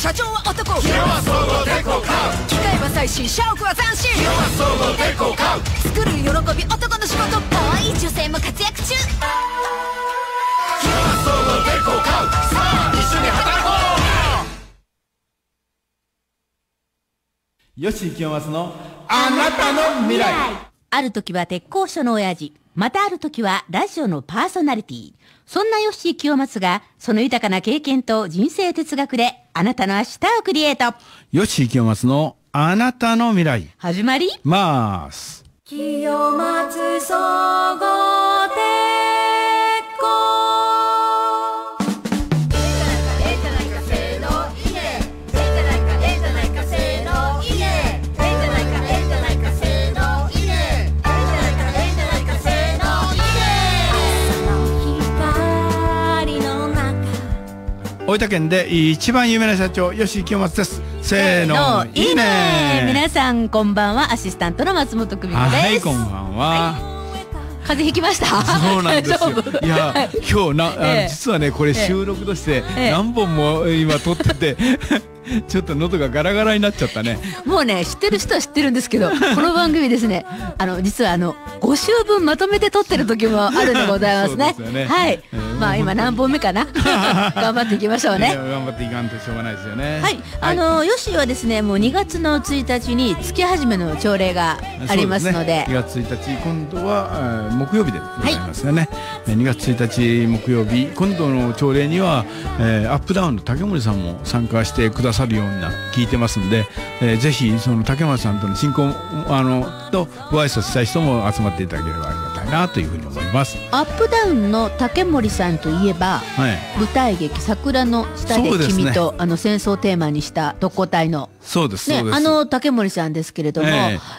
社長は男昼は総合買う機械は最新社屋は斬新昼は総合買う作る喜び男の仕事可愛い女性も活躍中昼は総合でこ買うさあ一緒に働こう清松のあなたの未来ある時は鉄工所の親父、またある時はラジオのパーソナリティ。そんな吉井清松が、その豊かな経験と人生哲学で、あなたの明日をクリエイト。吉井清松のあなたの未来。始まります。清松総合大分県で一番有名な社長吉清松ですせーのいいね皆さんこんばんはアシスタントの松本久美子ですはいこんばんは、はい風邪ひきましたそうなんですよいや、今日な、えー、実はねこれ収録として何本も今撮ってて、え ーちょっと喉がガラガラになっちゃったね。もうね、知ってる人は知ってるんですけど、この番組ですね、あの、実はあの、5週分まとめて撮ってる時もあるんでございますね。すねはい。えーまあ今何本目かな 頑張っていきましょうね頑張っていかんとしょうがないですよねはい、あの、はい、ヨシはですねもう2月の1日に月始めの朝礼がありますのでで、2月1日今度は木曜日でございますね、2月1日木曜日今度の朝礼には、えー、アップダウンの竹森さんも参加してくださるような聞いてますんで、えー、ぜひその竹森さんとの進行あのとご挨拶したい人も集まっていただければありまなというふうに思いますアップダウンの竹森さんといえば、はい、舞台劇「桜の下で君と」ね、あの戦争テーマにした特攻隊のそうですね、あの竹森さんですけれども、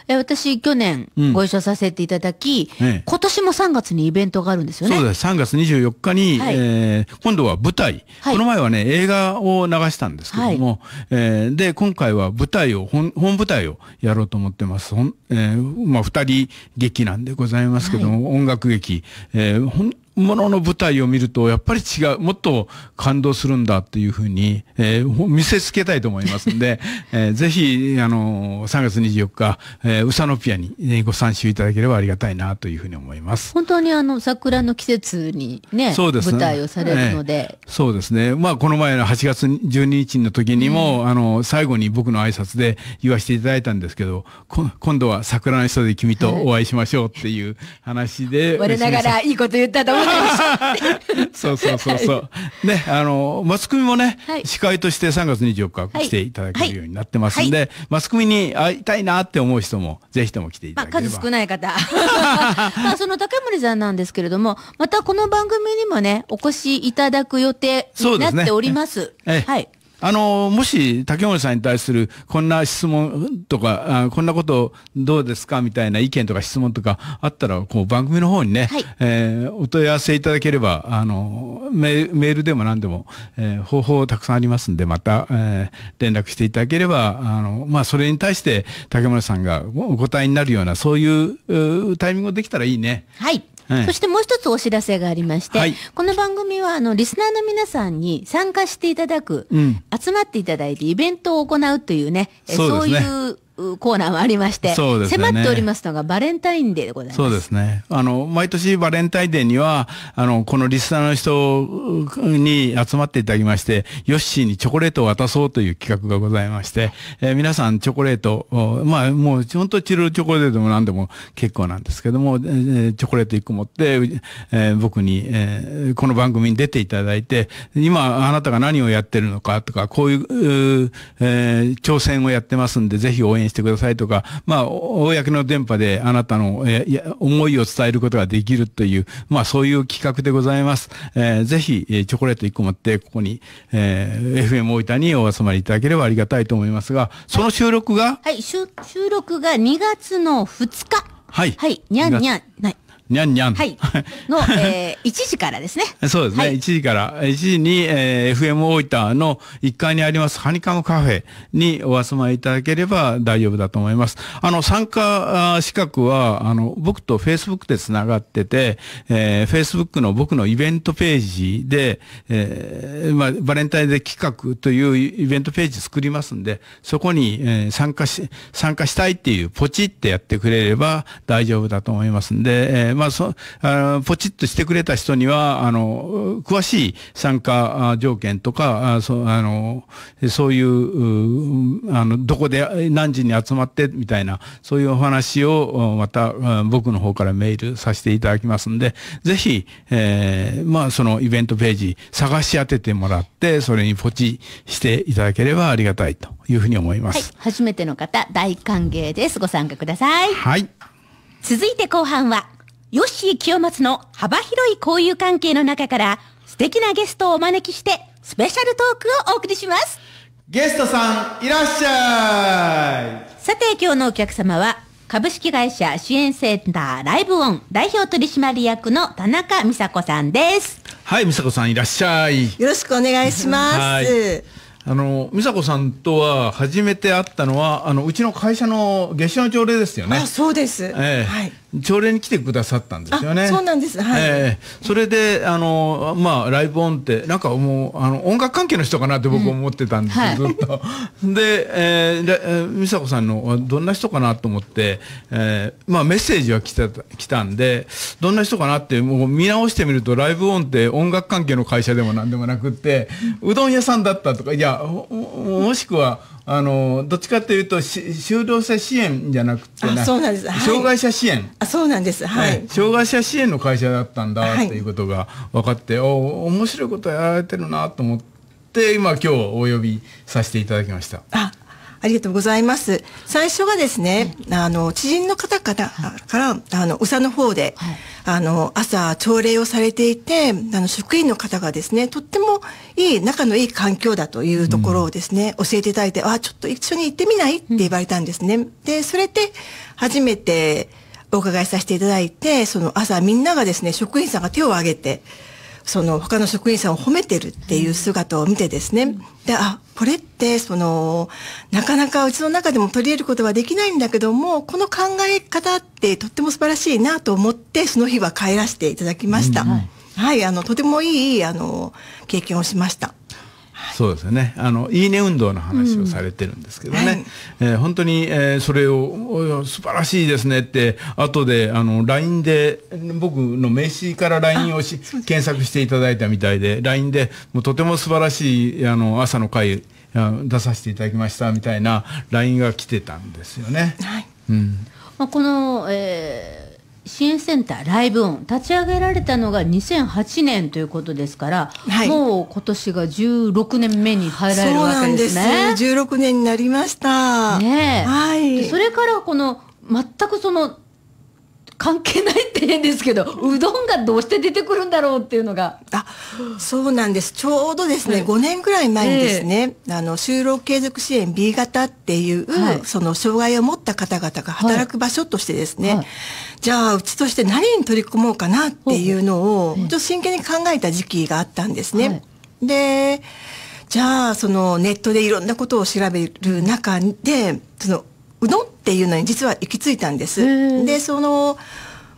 え私、去年ご一緒させていただき、今年も3月にイベントがあるんですよね。そうです、3月24日に、はえ今度は舞台、この前はね、映画を流したんですけども、はえで、今回は舞台を、本舞台をやろうと思ってます。えーまあ、2人劇なんでございますけども、音楽劇、えーものの舞台を見ると、やっぱり違う、もっと感動するんだっていうふうに、えー、見せつけたいと思いますんで、えー、ぜひ、あの、3月24日、えー、ウサノピアにご参集いただければありがたいなというふうに思います。本当にあの、桜の季節にね、そうですね舞台をされるので、えー、そうですね。まあ、この前の8月12日の時にも、うん、あの、最後に僕の挨拶で言わせていただいたんですけど、今度は桜の人で君とお会いしましょうっていう話で。我ながらいいこと言ったと思 そうそうそうそう。ね、あの、マスコミもね、はい、司会として3月24日来ていただけるようになってますんで、はいはい、マスコミに会いたいなって思う人も、ぜひとも来ていただければ。まあ、数少ない方。まあ、その高森さんなんですけれども、またこの番組にもね、お越しいただく予定になっております。すね、はい。あの、もし竹森さんに対するこんな質問とか、あこんなことどうですかみたいな意見とか質問とかあったら、こう番組の方にね、はい、えー、お問い合わせいただければ、あの、メールでも何でも、えー、方法たくさんありますんで、また、えー、連絡していただければ、あの、まあ、それに対して竹森さんがお答えになるような、そういうタイミングできたらいいね。はい。そしてもう一つお知らせがありまして、はい、この番組はあのリスナーの皆さんに参加していただく、うん、集まっていただいてイベントを行うというね、そう、ね、いうコーナーはありまして、そうですね、迫っておりますのがバレンタインデーでございます。そうですね。あの、毎年バレンタインデーには、あの、このリスナーの人に集まっていただきまして、ヨッシーにチョコレートを渡そうという企画がございまして、えー、皆さんチョコレート、まあ、もう本当チルチョコレートでも何でも結構なんですけども、えー、チョコレート1個持って、えー、僕に、えー、この番組に出ていただいて、今あなたが何をやってるのかとか、こういう、えー、挑戦をやってますんで、ぜひ応援してくださいとか、まあ、公の電波であなたの、え思いを伝えることができるという、まあ、そういう企画でございます。えー、ぜひ、チョコレート1個持って、ここに、えー、FM 大分にお集まりいただければありがたいと思いますが、その収録が、はい、はい、収録が2月の2日。はい。はい。にゃんにゃん。ない。にゃんにゃん。はい。の、えー、1時からですね。そうですね。はい、1時から、1時に、えー、FM 大分の1階にあります、ハニカムカフェにお集まりいただければ大丈夫だと思います。あの、参加資格は、あの、僕と Facebook で繋がってて、えー、Facebook の僕のイベントページで、えー、まあ、バレンタインデー企画というイベントページ作りますんで、そこに、えー、参加し、参加したいっていうポチってやってくれれば大丈夫だと思いますんで、えーまあ、そ、あポチッとしてくれた人には、あの、詳しい参加条件とか、あそあの、そういう、あの、どこで何時に集まってみたいな、そういうお話を、また、僕の方からメールさせていただきますんで、ぜひ、えー、まあ、そのイベントページ探し当ててもらって、それにポチしていただければありがたいというふうに思います。はい、初めての方、大歓迎です。ご参加ください。はい。続いて後半は、ヨッシー清松の幅広い交友関係の中から素敵なゲストをお招きしてスペシャルトークをお送りします。ゲストさん、いらっしゃいさて、今日のお客様は、株式会社支援センターライブオン代表取締役の田中美佐子さんです。はい、美佐子さんいらっしゃい。よろしくお願いします。あの美佐子さんとは初めて会ったのはあのうちの会社の月謝の条例ですよね。あそうです。ええーはい、朝礼に来てくださったんですよね。そうなんです。はい。えー、それで、あの、まあ、ライブオンって、なんかもう、あの、音楽関係の人かなって僕思ってたんです、うんはい、ずっと。で、えー、美佐子さんの、どんな人かなと思って、えー、まあ、メッセージは来た、来たんで、どんな人かなって、もう見直してみると、ライブオンって音楽関係の会社でも何でもなくって、うどん屋さんだったとか、いや、もしくは、あのどっちかというと就労者支援じゃなくてなそうなんです、はい、障害者支援あそうなんです、はい、障害者支援の会社だったんだっていうことが分かって、お面白いことやられてるなと思って今今日お呼びさせていただきました。あありがとうございます。最初がですね、はい、あの、知人の方から、から、あの、宇佐の方で、はい、あの、朝、朝礼をされていて、あの、職員の方がですね、とってもいい、仲のいい環境だというところをですね、うん、教えていただいて、あ、ちょっと一緒に行ってみないって言われたんですね。うん、で、それで、初めて、お伺いさせていただいて、その朝みんながですね、職員さんが手を挙げて、その他の職員さんを褒めてるっていう姿を見てですね、であこれってそのなかなかうちの中でも取り入れることはできないんだけどもこの考え方ってとっても素晴らしいなと思ってその日は帰らせていただきました、うんはい、はい、あのとてもいいあの経験をしましたそうですねあのいいね運動の話をされてるんですけどね、うんはい、えー、本当に、えー、それを素晴らしいですねって後であの LINE で僕の名刺から LINE をし検索していただいたみたいで LINE でもうとても素晴らしいあの朝の会出させていただきましたみたいな LINE が来てたんですよね。はいうんまあ、この、えー支援センターライブオン立ち上げられたのが2008年ということですから、はい、もう今年が16年目に入られるわけですね。そうなんです16年になりました。ねはい。それからこの全くその関係ないってんですけどうどんがどうして出てくるんだろうっていうのがあそうなんですちょうどですね、はい、5年ぐらい前にですね、えー、あの就労継続支援 B 型っていう、はい、その障害を持った方々が働く場所としてですね、はい、じゃあうちとして何に取り組もうかなっていうのを、ちょっと真剣に考えた時期があったんですね。でじゃあそのネットでいろんなことを調べる中でそのうどんっていうのに実は行き着いたんです。でその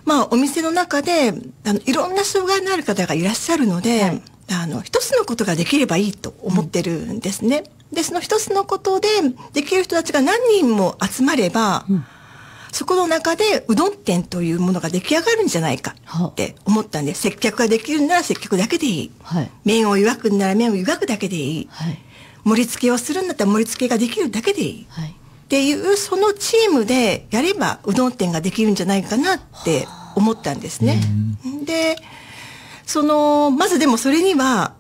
まあ、お店の中であのいろんな障害のある方がいらっしゃるので、はい、あの一つのことができればいいと思ってるんですね。うん、でその一つのことでできる人たちが何人も集まれば、うん、そこの中でうどん店というものが出来上がるんじゃないかって思ったんで、接客ができるなら接客だけでいい、はい、麺を湯がくなら麺を湯がくだけでいい、はい、盛り付けをするんだったら盛り付けができるだけでいい。はいっていうそのチームでやればうどん店ができるんじゃないかなって思ったんですね。でそのまずでもそれには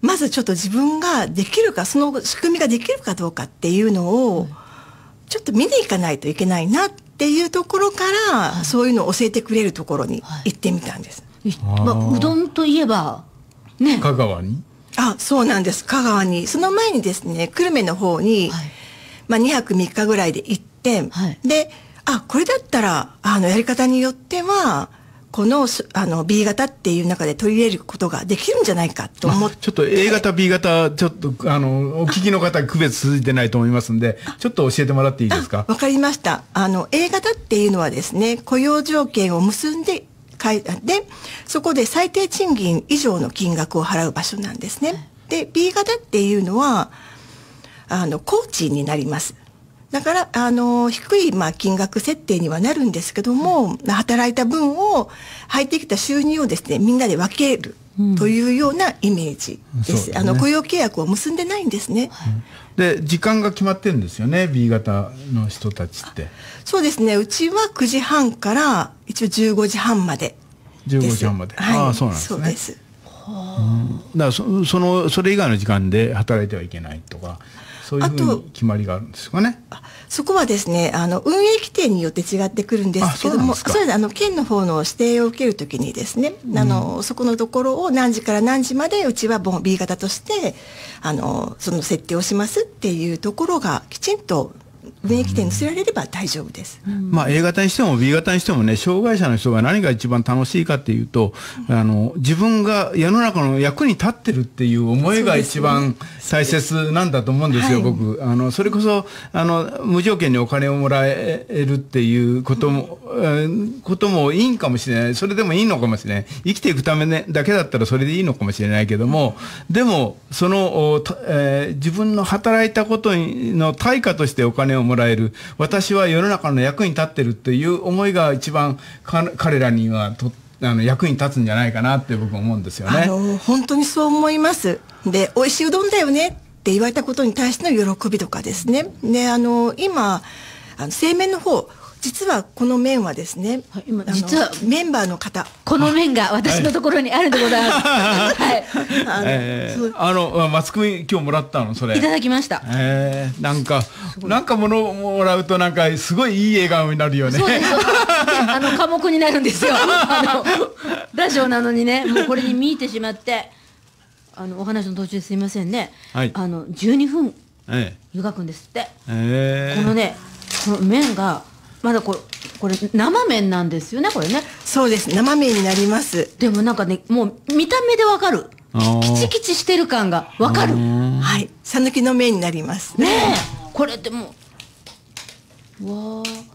まずちょっと自分ができるかその仕組みができるかどうかっていうのをちょっと見に行かないといけないなっていうところから、はい、そういうのを教えてくれるところに行ってみたんです。はい、まあ、うどんといえば、ね、香川にあそうなんです香川にその前にですね久留米の方に、はいまあ、2泊3日ぐらいで行って、はい、であこれだったらあのやり方によってはこのあの B 型っていう中で取り入れることができるんじゃないかと思って、ちょっと A 型 B 型ちょっとあのお聞きの方区別続いてないと思いますんでちょっと教えてもらっていいですかわかりましたあの A 型っていうのはですね雇用条件を結んででそこで最低賃金以上の金額を払う場所なんですねで B 型っていうのはあのコーチになります。だからあの低いまあ金額設定にはなるんですけども、働いた分を入ってきた収入をですねみんなで分けるというようなイメージです。うん、あの、雇用契約を結んでないんですね。で時間が決まってるんですよね B 型の人たちって。そうですねうちは9時半から一応15時半までで。15時半まで。はい、ああそうなんですね。そうです。うん、だからそそのそれ以外の時間で働いてはいけないとかそういうふうに決まりがあるんですかね。そこはですねあの運営規定によって違ってくるんですけどもそれあの県の方の指定を受けるときにですね、うん、あのそこのところを何時から何時までうちは B 型としてあのその設定をしますっていうところがきちんと免疫点にられれば大丈夫です、うん、まあ、A 型にしても B 型にしてもね障害者の人が何が一番楽しいかっていうと、うん、あの自分が世の中の役に立ってるっていう思いが一番大切なんだと思うんですよ、すね、僕、はい、あのそれこそあの無条件にお金をもらえるっていうことも、うん、こともいいんかもしれないそれでもいいのかもしれない生きていくため、ね、だけだったらそれでいいのかもしれないけどもでもその、えー、自分の働いたことの対価としてお金ををもらえる私は世の中の役に立ってるっていう思いが一番彼らにはとあの役に立つんじゃないかなって僕思うんですよね。あの本当にそう思いますで美味しいうどんだよねって言われたことに対しての喜びとかですね。ねあの今あの製麺の方実はこの面はですね、はい、今実はメンバーの方この面が私のところにあるんでございます。はい。あの、えー、あのマスコミ今日もらったのそれ。いただきました。えー、なんかなんかものもらうとなんかすごいいい笑顔になるよね。あの科目になるんですよ。あのラジオなのにね、もうこれに見入ってしまって、あのお話の途中すいませんね。はい。あの12分湯がくんですって。ええー、このね、この面が。まだこれこれ生麺なんですよねこれねそうです生麺になりますでもなんかねもう見た目でわかるキチキチしてる感がわかるはい讃岐の麺になりますねこれでもわあ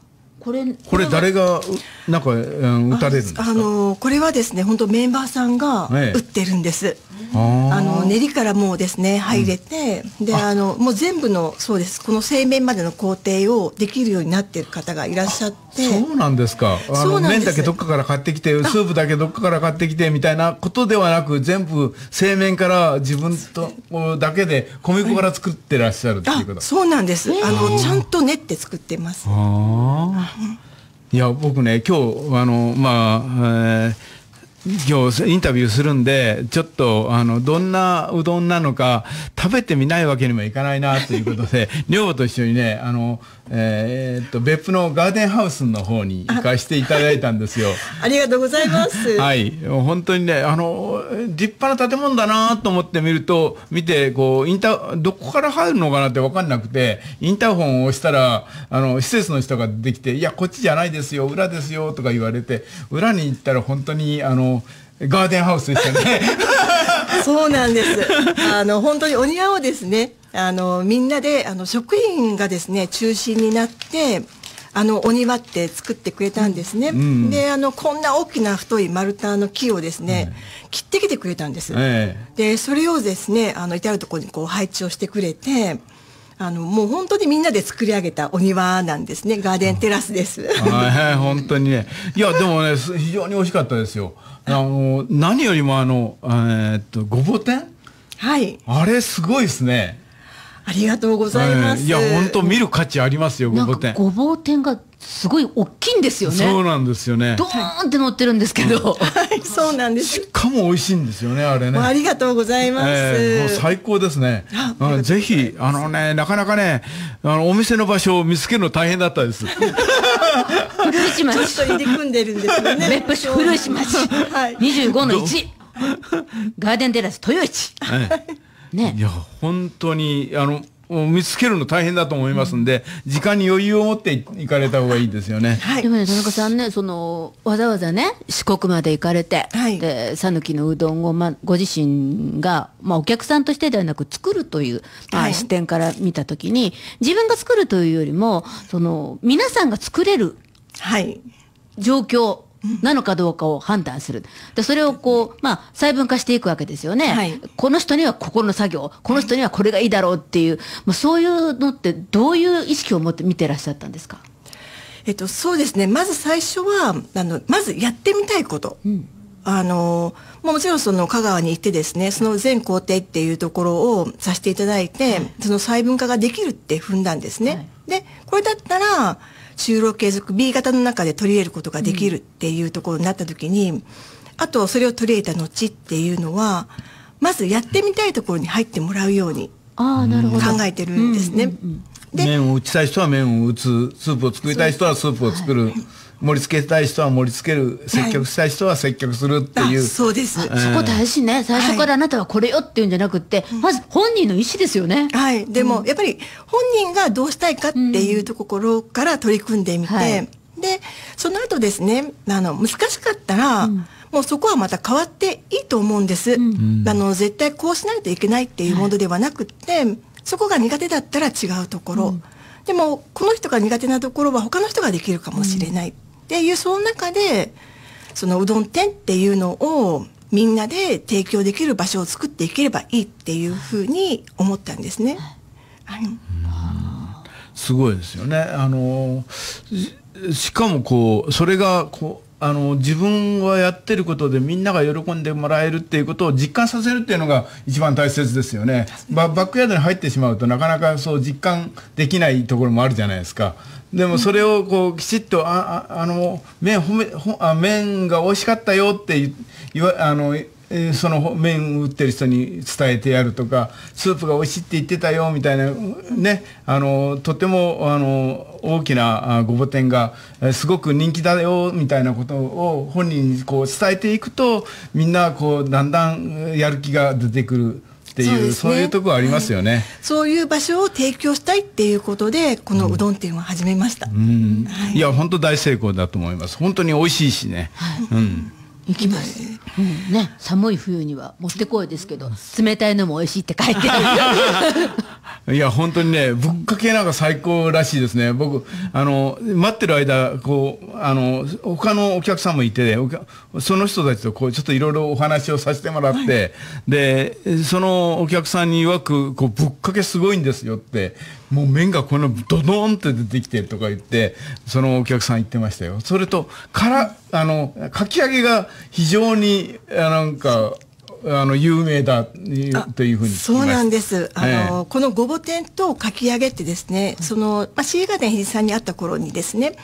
これこれ誰がなんか、うん、打たれるんですかあのこれはですね本当メンバーさんが打ってるんです、ええあの練りからもうですね入れて、うん、であのもう全部のそうですこの製麺までの工程をできるようになっている方がいらっしゃってそうなんですかあの麺だけどっかから買ってきてスープだけどっかから買ってきてみたいなことではなく全部製麺から自分とだけで米粉から作ってらっしゃるっていうこと、そうなんですあのちゃんと練って作ってますああいや僕ね今日あのまあ、えー今日インタビューするんで、ちょっと、あの、どんなうどんなのか、食べてみないわけにもいかないな、ということで、女 房と一緒にね、あの、えー、っと別府のガーデンハウスの方に行かしていただいたんですよ。ありがとうございます。はい、本当にね、あの立派な建物だなと思って見ると見てこうインタどこから入るのかなって分かんなくてインターホンを押したらあの施設の人が出てきていやこっちじゃないですよ裏ですよとか言われて裏に行ったら本当にあのガーデンハウスでしたね。そうなんです。あの本当にお庭をですね。あのみんなであの職員がですね中心になってあのお庭って作ってくれたんですね、うん、であのこんな大きな太い丸太の木をですね、切ってきてくれたんです、でそれをですねあの至る所にこう配置をしてくれてあのもう本当にみんなで作り上げたお庭なんですねガーデンテラスです、うん、はい本当にねいやでもね非常に美味しかったですよあの何よりもあの、えー、っとごぼ天はいあれすごいですねありがとうございます。いや、本当見る価値ありますよ、ごぼう天。ごぼう天がすごい大きいんですよね。そうなんですよね。ドーンって乗ってるんですけど。はい、そうなんです。しかも美味しいんですよね、あれね。ありがとうございます。えー、もう最高ですね。ぜひ、あのね、なかなかね、あのお店の場所を見つけるの大変だったです。古市町。ちょっと入り組んでるんですよね。別府市古市はい。25の1。ガーデンテラス豊市。はい。ね、いや本当にあの見つけるの大変だと思いますんで、うん、時間に余裕を持って行かれた方がいいですよね。はい、でもね田中さんねそのわざわざね四国まで行かれて、はい、で讃岐のうどんを、ま、ご自身が、まあ、お客さんとしてではなく作るという、視点から見た時に、自分が作るというよりもその皆さんが作れる状況、なのかどうかを判断する。で、それをこう、まあ、細分化していくわけですよね。はい、この人にはここの作業、この人にはこれがいいだろうっていう、まあ、そういうのってどういう意識を持って見てらっしゃったんですかえっと、そうですね。まず最初は、あの、まずやってみたいこと。うんあのもちろんその香川に行ってですねその全工程っていうところをさせていただいて、はい、その細分化ができるって踏んだんですね。はい、でこれだったら就労継続 B 型の中で取り入れることができるっていうところになった時に、うん、あとそれを取り入れた後っていうのはまずやってみたいところに入ってもらうように考えてるんですね。で麺を打ちたい人は麺を打つスープを作りたい人はスープを作る。盛り付けたい人は盛り付ける、接客したい人は接客するっていう。そうです、そこ大事ね。最初からあなたはこれよっていうんじゃなくて、まず本人の意思ですよね。はい。でも、やっぱり本人がどうしたいかっていうところから取り組んでみて、で、その後ですね、あの、難しかったら、もうそこはまた変わっていいと思うんです。あの、絶対こうしないといけないっていうものではなくて、そこが苦手だったら違うところ。でも、この人が苦手なところは他の人ができるかもしれない。ていうその中でそのうどん店っていうのをみんなで提供できる場所を作っていければいいっていうふうに思ったんですね。はい、すごいですよね。あのしかもこうそれがこうあの自分はやってることでみんなが喜んでもらえるっていうことを実感させるっていうのが一番大切ですよねバックヤードに入ってしまうとなかなかそう実感できないところもあるじゃないですかでもそれをこうきちっとああの麺褒めほあ麺が美味しかったよって言わあのその麺を売ってる人に伝えてやるとかスープが美味しいって言ってたよみたいなねあのとてもあの大きなごぼ天がすごく人気だよみたいなことを本人にこう伝えていくとみんなこうだんだんやる気が出てくる。っていう、ね、そういうとこありますよね、はい、そういう場所を提供したいっていうことでこのうどん店を始めました、うん、はい、いや本当大成功だと思います本当に美味しいしね、はい、うん行きます、ね寒い冬にはもってこいですけど冷たいのも美味しいって書いて いや本当にねぶっかけなんか最高らしいですね僕あの待ってる間こうあの他のお客さんもいてその人たちとこうちょっといろいろお話をさせてもらって、はい、でそのお客さんに曰くこうぶっかけすごいんですよってもう麺がこのドドンって出てきてるとか言って、そのお客さん言ってましたよ。それと、から、あの、かき揚げが非常に、なんか、あの有名だというふうにそうなんです。あの、このごぼ天とかき揚げってですね、そのまあシーガーデン日さんに会った頃にですね、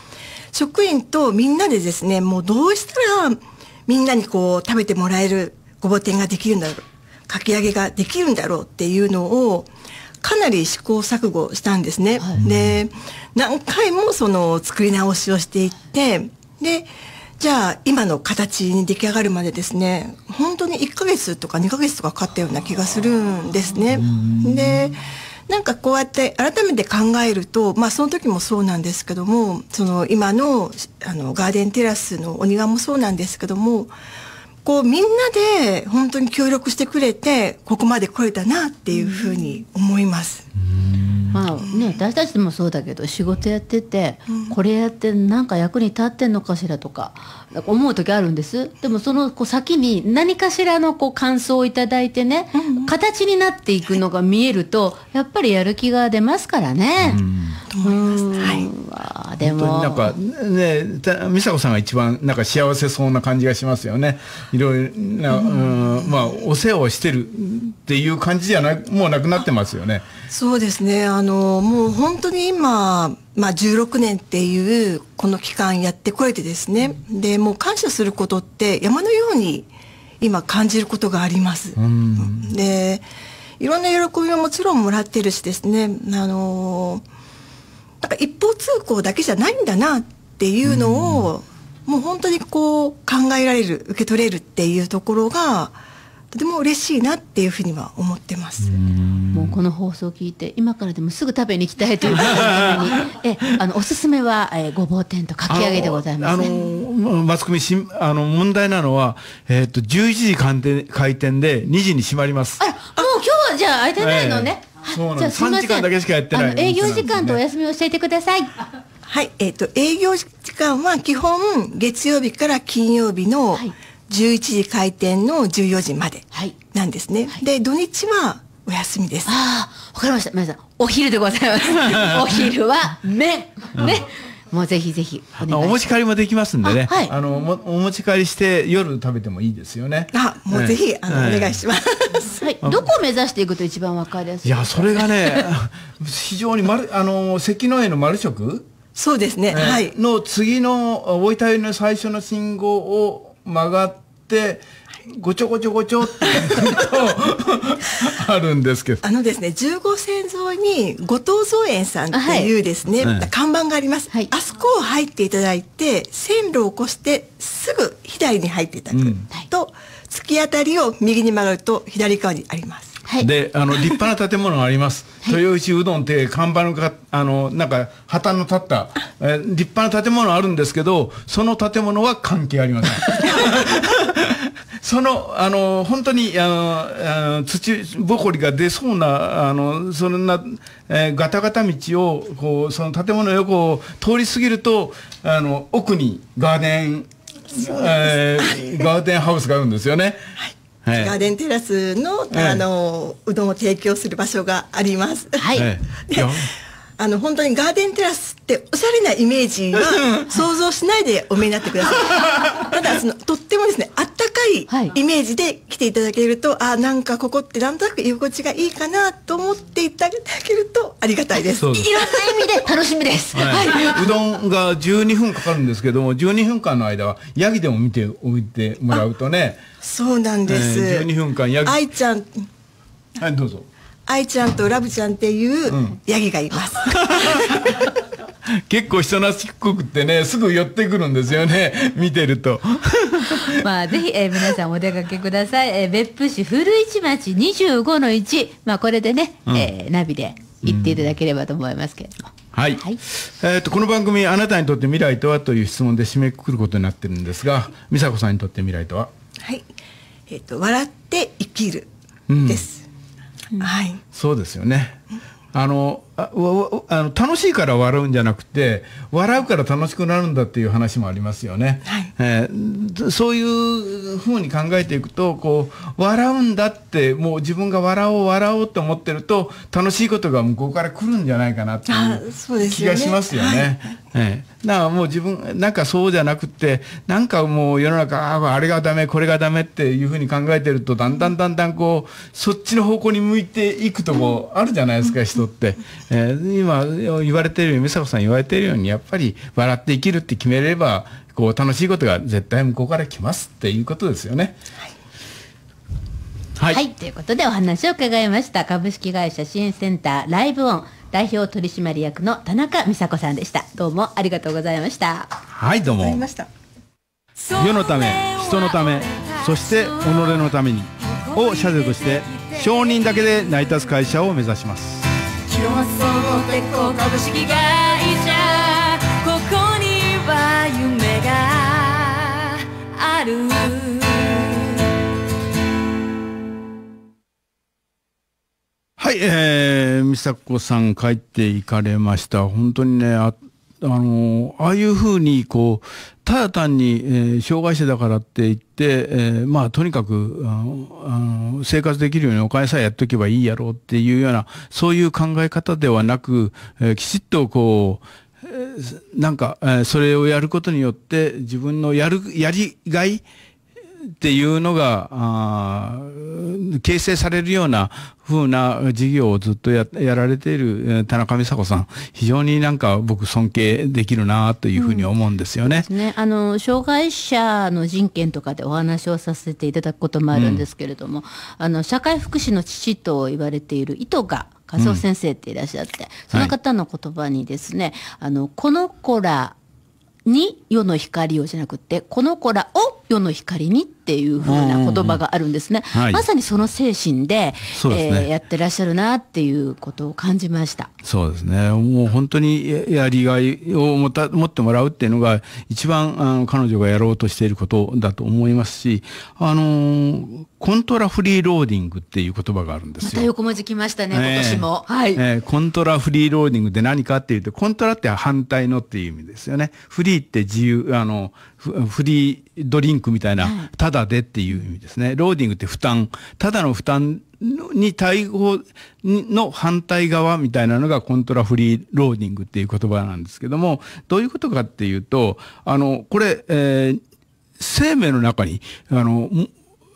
職員とみんなでですね、もうどうしたらみんなにこう食べてもらえるごぼ天ができるんだろう、かき揚げができるんだろうっていうのをかなり試行錯誤したんですね。はい、で何回もその作り直しをしていってでじゃあ今の形に出来上がるまでですね本当に1ヶ月とか2ヶ月とかかかったような気がするんですね。でなんかこうやって改めて考えると、まあ、その時もそうなんですけどもその今のあのガーデンテラスのお庭もそうなんですけどもこうみんなで本当に協力してくれてここまで来れたなっていうふうに思います。まあね、私たちもそうだけど仕事やってて、これやってなんか役に立ってんのかしらとか思う時あるんですでもそのこう先に何かしらのこう感想を頂いてね、うん形になっていくのが見えるとやっぱりやる気が出ますからね。と思います。はい。でもなんかね美佐子さんが一番なんか幸せそうな感じがしますよね。いろいろな、うん、うんまあお世話をしてるっていう感じじゃなもうなくなってますよね。そうですね。あのもう本当に今まあ、16年っていうこの期間やってこれてですね、でもう感謝することって山のように今感じることがあります。でいろんな喜びはもちろんもらってるしですねあのなんか一方通行だけじゃないんだなっていうのを、もう本当にこう考えられる受け取れるっていうところがとても嬉しいなっていうふうには思ってますもうこの放送を聞いて今からでもすぐ食べに行きたいというためにえあのおすすめは、えー、ごぼう天とかき揚げでございます、ね、あのマスコミしんあの問題なのは、えー、っと11時開店開店で2時に閉まりますあもう今日はじゃあ開いてないのね、えー、そうなんです3時間だけしかやってない、ね、営業時間とお休みを教えてくださいはいえー、っと営業時間は基本月曜日から金曜日の、はい11時開店の14時までなんですね、はい、で土日はお休みですああわかりました皆さんお昼でございます お昼は麺ね、うん、もうぜひぜひおお持ち帰りもできますんでねはい、あのお持ち帰りして夜食べてもいいですよねあもうぜひ、ね、あの、お願いします、はい、どこを目指していくと一番わかりやすいいやそれがね 非常に丸あの関の絵の丸食そうですね、はいの次の大分りの最初の信号を曲がって、ごちょごちょごちょってあるんですけどあのですね十五線沿いに後藤造園さんっていうですね、はい、看板があります、はい、あそこを入っていただいて線路を起こしてすぐ左に入っていただくと、うん、突き当たりを右に曲がると左側にありますはい、であの 立派な建物があります、はい、豊一うどんって看板のかあのなんか旗の立った、え立派な建物あるんですけどその建物は関係ありません そのあの本当にあのあの土ぼこりが出そうなあのそんな、えー、ガタガタ道をこうその建物の横を通り過ぎるとあの奥にガーデン、えー、ガーデンハウスがあるんですよね。はいガーデンテラスの,、あのうどんを提供する場所があります。はい、であの本当にガーデンテラスっておしゃれなイメージは想像しないでお見になってください ただそのとってもですねあったかいイメージで来ていただけると、はい、あなんかここってなんとなく居心地がいいかなと思っていただけるとありがたいですいろんな意味で楽しみです、はい、はい、うどんが12分かかるんですけども12分間の間はヤギでも見ておいてもらうとねそうなんです、えー、12分間ヤギちゃんはいどうぞ愛ちゃんとラブちゃんっていうヤギがいます。結構人懐っこくってね、すぐ寄ってくるんですよね、見てると。まあ、ぜひ、えー、皆さんお出かけください。えー、別府市古市町25の1。まあ、これでね、うん、えー、ナビで行っていただければと思いますけれども。うん、はい。はい、えっ、と、この番組、あなたにとって未来とはという質問で締めくくることになってるんですが、美佐子さんにとって未来とははい。えっ、と、笑って生きるです。うんはい、そうですよね。あのあの楽しいから笑うんじゃなくて笑うから楽しくなるんだっていう話もありますよね、はい、えー、そういうふうに考えていくとこう笑うんだってもう自分が笑おう笑おうと思ってると楽しいことが向こうから来るんじゃないかなっていう気がしますよね。はい、なんかもう自分、なんかそうじゃなくて、なんかもう世の中、ああれがダメ、これがダメっていうふうに考えてると、だんだんだんだんこう、そっちの方向に向いていくとこあるじゃないですか、人って。えー、今言われてるように、美佐子さん言われてるように、やっぱり笑って生きるって決めれば、こう楽しいことが絶対向こうから来ますっていうことですよね。はいはい、はい、ということでお話を伺いました株式会社支援センターライブオン代表取締役の田中美佐子さんでしたどうもありがとうございましたはいどうも世のため人のためそして己のためにを社税として承認だけで成り立つ会社を目指します広総合株式会社ここには夢があるはい、えー美佐子さん帰っていかれました。本当にね、ああのああいうふうにこうただ単に、えー、障害者だからって言って、えー、まあとにかくあの生活できるようにお金さえやっとけばいいやろうっていうようなそういう考え方ではなく、えー、きちっとこうなんか、それをやることによって自分のやる、やりがい、っていうのが、形成されるようなふうな事業をずっとやられている田中美佐子さん、非常になんか僕尊敬できるなというふうに思うんですよね。うん、ねあの、障害者の人権とかでお話をさせていただくこともあるんですけれども、うん、あの、社会福祉の父と言われている糸が、和夫先生っていらっしゃって、うん、その方の言葉にですね、はい、あの、この子らに世の光をじゃなくて、この子らを世の光にっていうふうな言葉があるんですね、はい、まさにその精神でで、ね、えー、やってらっしゃるなっていうことを感じましたそうですねもう本当にやりがいを持た持ってもらうっていうのが一番あの彼女がやろうとしていることだと思いますしあのー、コントラフリーローディングっていう言葉があるんですよ。また横文字きましたね、今年も。はい、えー、コントラフリーローディングって何かっていうと、コントラって反対のっていう意味ですよね。フリーって自由、あの、フリードリンクみたいな、ただでっていう意味ですね。ローディングって負担。ただの負担に対応の反対側みたいなのがコントラフリーローディングっていう言葉なんですけども、どういうことかっていうと、あの、これ、えー生命の中に、あの、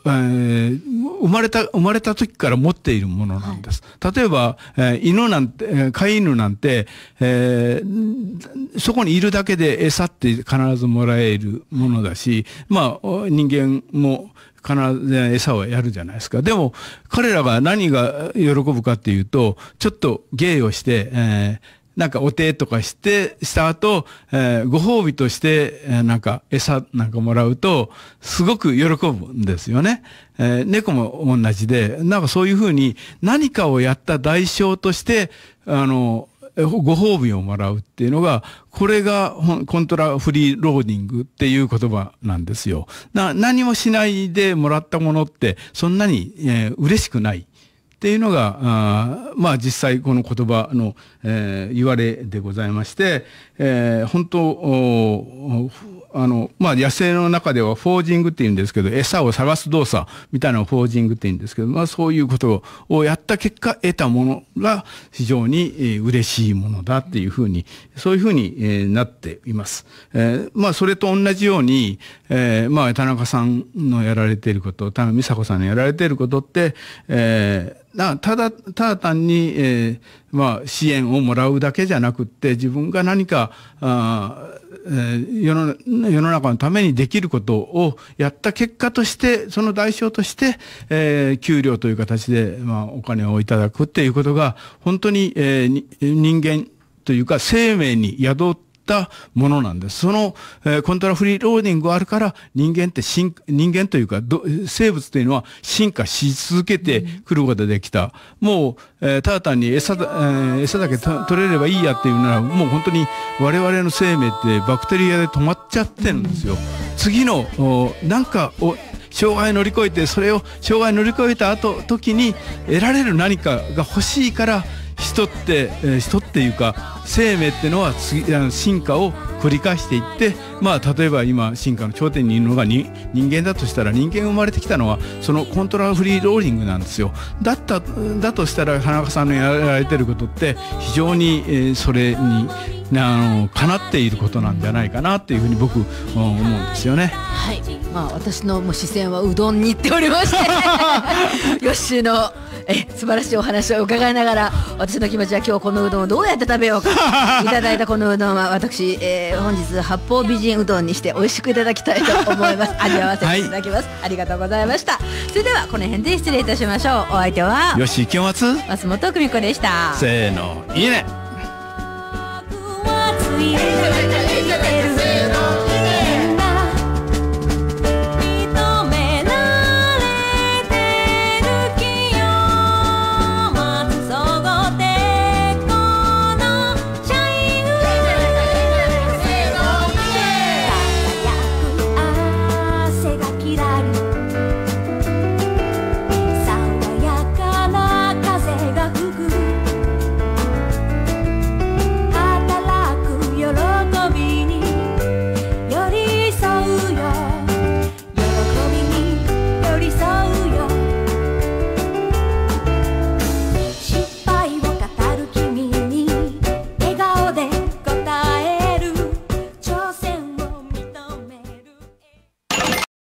えー、生まれた、生まれた時から持っているものなんです。はい、例えば、えー、犬なんて、飼い犬なんて、えー、そこにいるだけで餌って必ずもらえるものだし、まあ、人間も、必ず餌をやるじゃないですか。でも、彼らが何が喜ぶかっていうと、ちょっと芸をして、えーなんかお手とかして、した後、えー、ご褒美として、えー、なんか餌なんかもらうと、すごく喜ぶんですよね。えー、猫も同じで、なんかそういうふうに何かをやった代償として、あの、ご褒美をもらうっていうのが、これがコントラフリーローディングっていう言葉なんですよ。な何もしないでもらったものって、そんなに、えー、嬉しくない。っていうのが、あまあ実際この言葉のえー、言われでございまして、えー、本当、あの、まあ、野生の中ではフォージングって言うんですけど、餌を探す動作みたいなフォージングって言うんですけど、まあ、そういうことをやった結果得たものが非常に嬉しいものだっていうふうに、そういうふうになっています。えー、まあ、それと同じように、えー、まあ、田中さんのやられていること、田中美佐子さんのやられていることって、えー、ただ、ただ単に、えーまあ、支援をもらうだけじゃなくって自分が何かあ、えー、世の世の中のためにできることをやった結果としてその代償として、えー、給料という形で、まあ、お金をいただくっていうことが本当に、えー、人間というか生命に宿ってったものなんです。その、えー、コントラフリーローディングがあるから人間って進人間というか生物というのは進化し続けてくることができた。うん、もう、えー、ただ単に餌だ,、えー、餌だけ取れればいいやっていうならもう本当に我々の生命ってバクテリアで止まっちゃってるんですよ。うん、次のなんかを障害乗り越えてそれを障害乗り越えた後時に得られる何かが欲しいから人って、えー、人っていうか生命ってのは次あの進化を繰り返していってまあ例えば今進化の頂点にいるのが人間だとしたら人間が生まれてきたのはそのコントロールフリーローリングなんですよだっただとしたら花岡さんのやられてることって非常に、えー、それにあのかなっていることなんじゃないかなっていうふうに僕、うん、思うんですよね。はい、まあ私の視線はうどんに行っておりまして、吉 野え素晴らしいお話を伺いながら私の気持ちは今日このうどんをどうやって食べようか いただいたこのうどんは私、えー、本日八方美人うどんにして美味しくいただきたいと思います 味わわせていただきます、はい、ありがとうございましたそれではこの辺で失礼いたしましょうお相手は吉清松松本久美子でしたせーのいいね